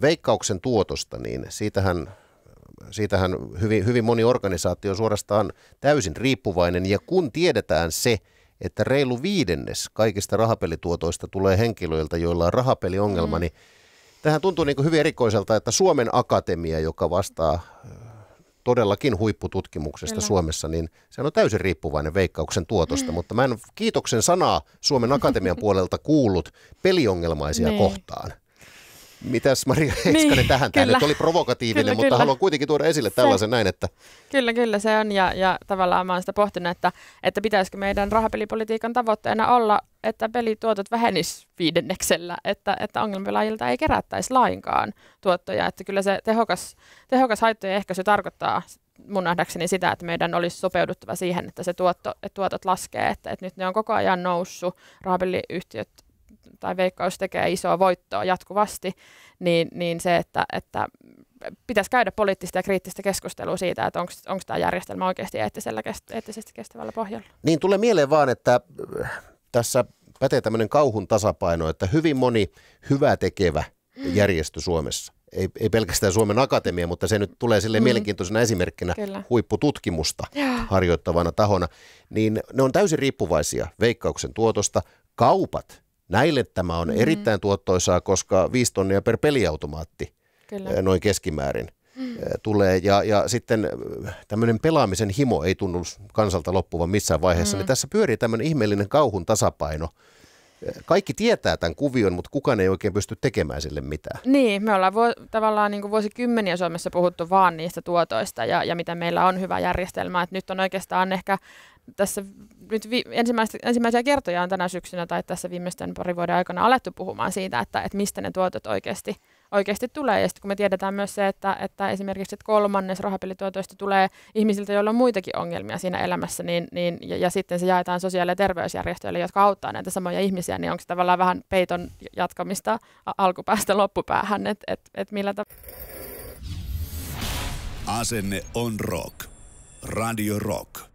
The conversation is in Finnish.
veikkauksen tuotosta, niin siitähän, siitähän hyvin, hyvin moni organisaatio on suorastaan täysin riippuvainen. Ja kun tiedetään se, että reilu viidennes kaikista rahapelituotoista tulee henkilöiltä, joilla on rahapeliongelma, mm. niin tähän tuntuu niin hyvin erikoiselta, että Suomen Akatemia, joka vastaa todellakin huippututkimuksesta Kyllä. Suomessa, niin se on täysin riippuvainen veikkauksen tuotosta, mm. mutta mä en kiitoksen sanaa Suomen Akatemian puolelta kuullut peliongelmaisia niin. kohtaan. Mitäs Maria niin, Heiskanen niin, tähän? Tämä nyt oli provokatiivinen, kyllä, mutta kyllä. haluan kuitenkin tuoda esille tällaisen se, näin, että... Kyllä, kyllä se on ja, ja tavallaan mä oon sitä pohtinut, että, että pitäisikö meidän rahapelipolitiikan tavoitteena olla, että pelituotot vähenis viidenneksellä, että, että ongelmapelaajilta ei kerättäisi lainkaan tuottoja, että kyllä se tehokas, tehokas haittojen ehkäisy tarkoittaa mun nähdäkseni sitä, että meidän olisi sopeuduttava siihen, että se tuotto, että tuotot laskee, että, että nyt ne on koko ajan noussut, rahapeliyhtiöt tai Veikkaus tekee isoa voittoa jatkuvasti, niin, niin se, että, että pitäisi käydä poliittista ja kriittistä keskustelua siitä, että onko tämä järjestelmä oikeasti eettisellä, eettisesti kestävällä pohjalla. Niin tulee mieleen vaan, että äh, tässä pätee tämmöinen kauhun tasapaino, että hyvin moni hyvä tekevä mm. järjestö Suomessa, ei, ei pelkästään Suomen Akatemia, mutta se nyt tulee sille mm. mielenkiintoisena esimerkkinä Kyllä. huippututkimusta Jaa. harjoittavana tahona, niin ne on täysin riippuvaisia veikkauksen tuotosta. Kaupat Näille tämä on mm-hmm. erittäin tuottoisaa, koska 5 tonnia per peliautomaatti Kyllä. Eh, noin keskimäärin mm. tulee. Ja, ja sitten eh, tämmöinen pelaamisen himo ei tunnu kansalta loppuvan missään vaiheessa. Mm. Niin tässä pyörii tämmöinen ihmeellinen kauhun tasapaino. Kaikki tietää tämän kuvion, mutta kukaan ei oikein pysty tekemään sille mitään. Niin, me ollaan vo- tavallaan niin kuin vuosikymmeniä Suomessa puhuttu vaan niistä tuotoista ja, ja mitä meillä on hyvä järjestelmä. Et nyt on oikeastaan ehkä tässä nyt vi- ensimmäisiä kertoja on tänä syksynä tai tässä viimeisten parin vuoden aikana alettu puhumaan siitä, että, että mistä ne tuotot oikeasti, oikeasti tulee. Ja sitten kun me tiedetään myös se, että, että esimerkiksi että kolmannes rahapelituotoista tulee ihmisiltä, joilla on muitakin ongelmia siinä elämässä, niin, niin, ja, ja sitten se jaetaan sosiaali- ja terveysjärjestöille, jotka auttaa näitä samoja ihmisiä, niin onko se tavallaan vähän peiton jatkamista alkupäästä loppupäähän, että et, et millä tavalla. Asenne on rock. Radio Rock.